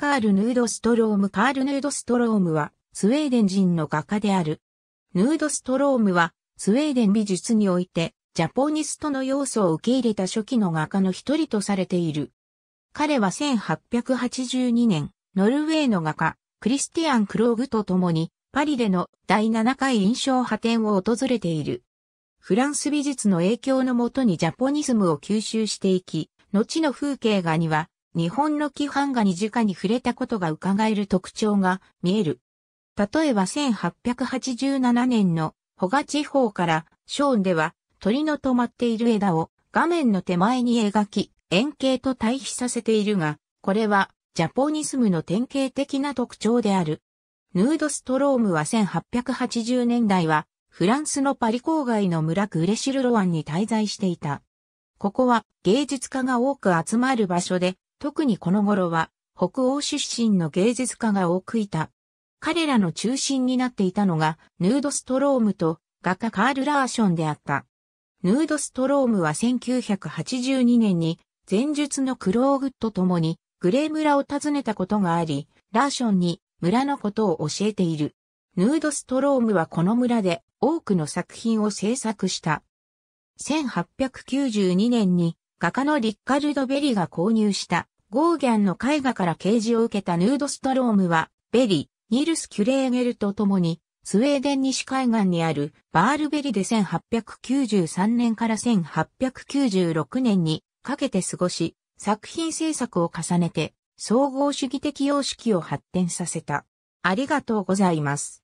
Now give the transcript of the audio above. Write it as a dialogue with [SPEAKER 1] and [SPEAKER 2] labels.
[SPEAKER 1] カール・ヌードストロームカール・ヌードストロームはスウェーデン人の画家である。ヌードストロームはスウェーデン美術においてジャポニストの要素を受け入れた初期の画家の一人とされている。彼は1882年、ノルウェーの画家、クリスティアン・クローグと共に、パリでの第7回印象派展を訪れている。フランス美術の影響のもとにジャポニズムを吸収していき、後の風景画には日本の規範がに直に触れたことが伺える特徴が見える。例えば1887年のホガ地方からショーンでは鳥の止まっている枝を画面の手前に描き円形と対比させているが、これはジャポニスムの典型的な特徴である。ヌードストロームは1880年代はフランスのパリ郊外の村クレシルロワンに滞在していた。ここは芸術家が多く集まる場所で特にこの頃は、北欧出身の芸術家が多くいた。彼らの中心になっていたのが、ヌードストロームと画家カール・ラーションであった。ヌードストロームは1982年に、前述のクローグッと共に、グレー村を訪ねたことがあり、ラーションに村のことを教えている。ヌードストロームはこの村で多くの作品を制作した。1892年に画家のリッカルド・ベリが購入したゴーギャンの絵画から掲示を受けたヌードストロームは、ベリ、ニルス・キュレーゲルと共に、スウェーデン西海岸にあるバールベリで1893年から1896年にかけて過ごし、作品制作を重ねて、総合主義的様式を発展させた。ありがとうございます。